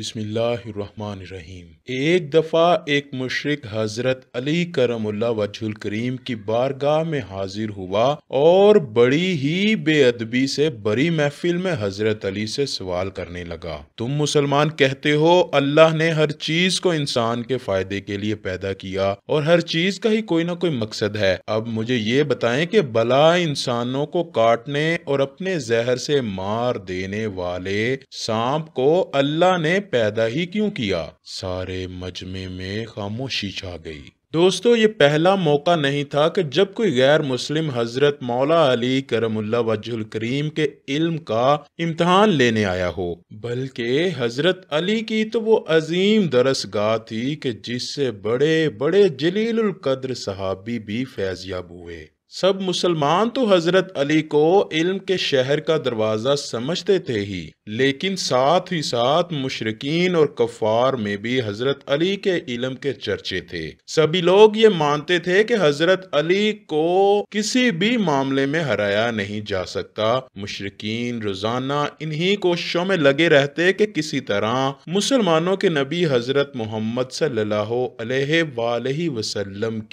बिसमीम एक दफ़ा एक मशरक हज़रत अली करमल्ला वजुल करीम की बारगाह में हाजिर हुआ और बड़ी ही बेअदबी से बड़ी महफिल में हज़रत अली से सवाल करने लगा तुम मुसलमान कहते हो अल्लाह ने हर चीज को इंसान के फायदे के लिए पैदा किया और हर चीज का ही कोई ना कोई मकसद है अब मुझे ये बताए की भला इंसानों को काटने और अपने जहर से मार देने वाले सांप को अल्लाह ने पैदा ही क्यों किया सारे मजमे में खामोशी छा गई दोस्तों ये पहला मौका नहीं था कि जब कोई गैर मुस्लिम हजरत मौला अली करमुल्ला वजुल करीम के इल्म का इम्तहान लेने आया हो बल्कि हजरत अली की तो वो अजीम दरस गाह थी कि जिससे बड़े बड़े जलील कद्र सहाबी भी फैजयाब हुए सब मुसलमान तो हजरत अली को इल्म के शहर का दरवाज़ा समझते थे ही लेकिन साथ ही साथ मुशरकिन और कफ़ार में भी हजरत अली के इल्म के चर्चे थे सभी लोग ये मानते थे कि हजरत अली को किसी भी मामले में हराया नहीं जा सकता मुशरकिन रोजाना इन्हीं कोशिशों में लगे रहते कि किसी तरह मुसलमानों के नबी हजरत मोहम्मद सल्लाह अलैहि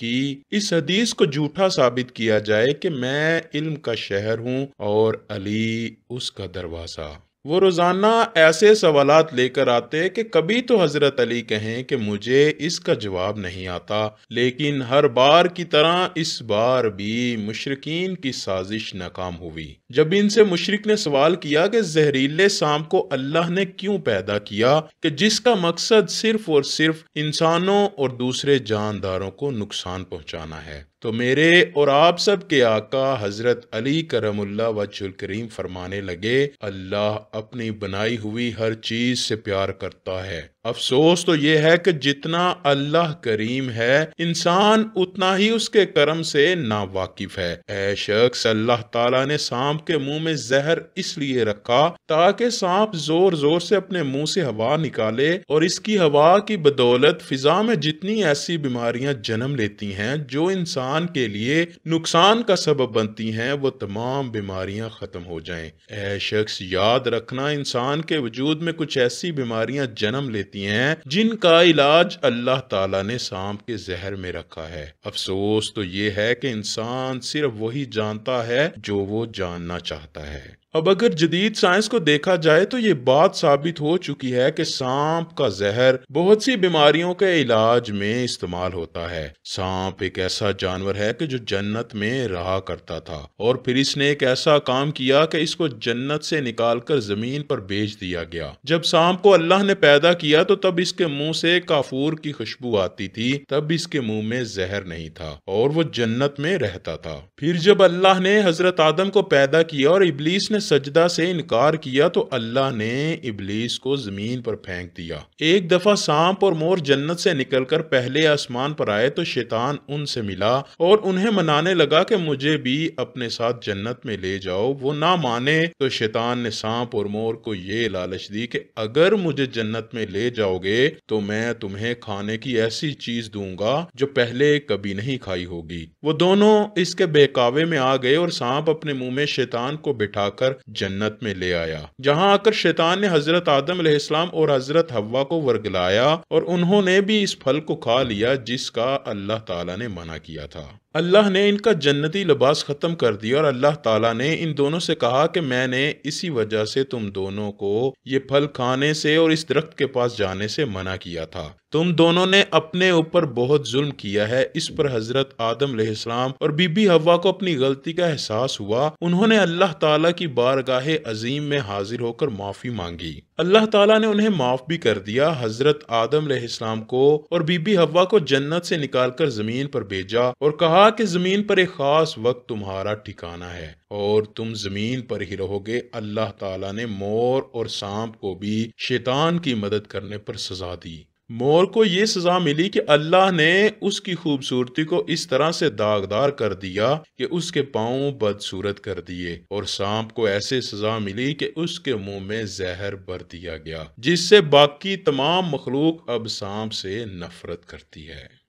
की इस हदीस को जूठा साबित किया किया जाए कि मैं इल्म का शहर हूँ और अली उसका दरवाज़ा वो रोज़ाना ऐसे सवाल लेकर आते कि कभी तो हज़रत अली कहें कि मुझे इसका जवाब नहीं आता लेकिन हर बार की तरह इस बार भी मुशरकिन की साजिश नाकाम हुई जब इनसे मुशरक ने सवाल किया कि जहरीले सांप को अल्लाह ने क्यों पैदा किया कि जिसका मकसद सिर्फ और सिर्फ इंसानों और दूसरे जानदारों को नुकसान पहुंचाना है तो मेरे और आप सब के आका हजरत अली करमुल्ला वजुल करीम फरमाने लगे अल्लाह अपनी बनाई हुई हर चीज से प्यार करता है अफसोस तो ये है कि जितना अल्लाह करीम है इंसान उतना ही उसके कर्म से नावाकिफ है ए शख्स अल्लाह ताला ने सांप के मुंह में जहर इसलिए रखा ताकि सांप जोर जोर से अपने मुंह से हवा निकाले और इसकी हवा की बदौलत फिजा में जितनी ऐसी बीमारियां जन्म लेती हैं जो इंसान के लिए नुकसान का सबब बनती है वो तमाम बीमारियां खत्म हो जाए ऐ शख्स याद रखना इंसान के वजूद में कुछ ऐसी बीमारियां जन्म लेती रहती हैं जिनका इलाज अल्लाह ताला ने सांप के जहर में रखा है अफसोस तो ये है कि इंसान सिर्फ वही जानता है जो वो जानना चाहता है अब अगर जदीद साइंस को देखा जाए तो ये बात साबित हो चुकी है कि सांप का जहर बहुत सी बीमारियों के इलाज में इस्तेमाल होता है सांप एक ऐसा जानवर है कि जो जन्नत में रहा करता था और फिर इसने एक ऐसा काम किया कि इसको जन्नत से निकालकर जमीन पर बेच दिया गया जब सांप को अल्लाह ने पैदा किया तो तब इसके मुंह से काफूर की खुशबू आती थी तब इसके मुंह में जहर नहीं था और वो जन्नत में रहता था फिर जब अल्लाह ने हजरत आदम को पैदा किया और इबलीस ने सजदा से इनकार किया तो अल्लाह ने इबलीस को जमीन पर फेंक दिया एक दफा सांप और मोर जन्नत से निकलकर पहले आसमान पर आए तो शैतान उनसे मिला और उन्हें मनाने लगा कि मुझे भी अपने साथ जन्नत में ले जाओ वो ना माने तो शैतान ने सांप और मोर को ये लालच दी कि अगर मुझे जन्नत में ले जाओगे तो मैं तुम्हें खाने की ऐसी चीज दूंगा जो पहले कभी नहीं खाई होगी वो दोनों इसके बेकावे में आ गए और सांप अपने मुंह में शैतान को बिठाकर जन्नत में ले आया जहाँ आकर शैतान ने हजरत आदम इस्लाम और हजरत हवा को वर्गलाया और उन्होंने भी इस फल को खा लिया जिसका अल्लाह ताला ने मना किया था अल्लाह ने इनका जन्नती लिबास ख़त्म कर दिया और अल्लाह ताला ने इन दोनों से कहा कि मैंने इसी वजह से तुम दोनों को ये फल खाने से और इस दरख्त के पास जाने से मना किया था तुम दोनों ने अपने ऊपर बहुत जुल्म किया है इस पर हजरत आदम सलाम और बीबी हवा को अपनी गलती का एहसास हुआ उन्होंने अल्लाह ताला की बारगाह अजीम में हाजिर होकर माफी मांगी अल्लाह ताला ने उन्हें माफ भी कर दिया हजरत आदम सलाम को और बीबी हवा को जन्नत से निकालकर जमीन पर भेजा और कहा कि जमीन पर एक खास वक्त तुम्हारा ठिकाना है और तुम जमीन पर ही रहोगे अल्लाह तला ने मोर और सांप को भी शैतान की मदद करने पर सजा दी मोर को ये सज़ा मिली कि अल्लाह ने उसकी खूबसूरती को इस तरह से दागदार कर दिया कि उसके पाँव बदसूरत कर दिए और सांप को ऐसे सज़ा मिली कि उसके मुंह में जहर भर दिया गया जिससे बाकी तमाम मखलूक अब सांप से नफरत करती है